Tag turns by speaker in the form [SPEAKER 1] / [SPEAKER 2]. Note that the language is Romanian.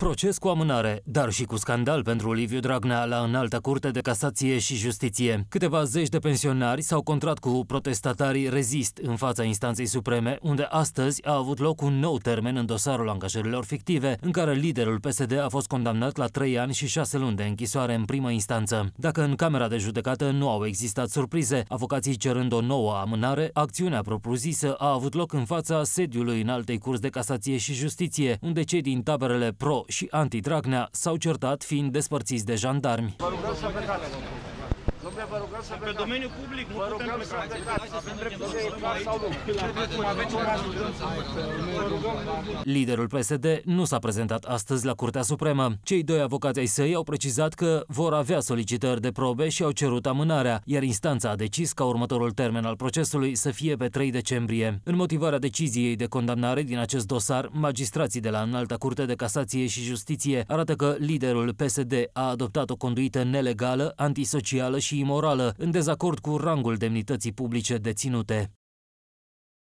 [SPEAKER 1] Proces cu amânare, dar și cu scandal pentru Liviu Dragnea la înaltă curte de casație și justiție. Câteva zeci de pensionari s-au contrat cu protestatarii Rezist în fața instanței supreme, unde astăzi a avut loc un nou termen în dosarul angajărilor fictive, în care liderul PSD a fost condamnat la 3 ani și 6 luni de închisoare în primă instanță. Dacă în Camera de Judecată nu au existat surprize, avocații cerând o nouă amânare, acțiunea propriu-zisă a avut loc în fața sediului în altei curs de casație și justiție, unde cei din taberele pro și anti-Dragnea s-au certat fiind despărțiți de jandarmi
[SPEAKER 2] de vă rugăm să plecați. Pe domeniul public nu putem pleca. Avem dreptul să plecați sau nu. Aveți un caz
[SPEAKER 1] Liderul PSD nu s-a prezentat astăzi la Curtea Supremă. Cei doi avocați ai săi au precizat că vor avea solicitări de probe și au cerut amânarea, iar instanța a decis ca următorul termen al procesului să fie pe 3 decembrie. În motivarea deciziei de condamnare din acest dosar, magistrații de la Înalta Curte de Casație și Justiție arată că liderul PSD a adoptat o conduită nelegală, antisocială și morală, în dezacord cu rangul demnității publice deținute.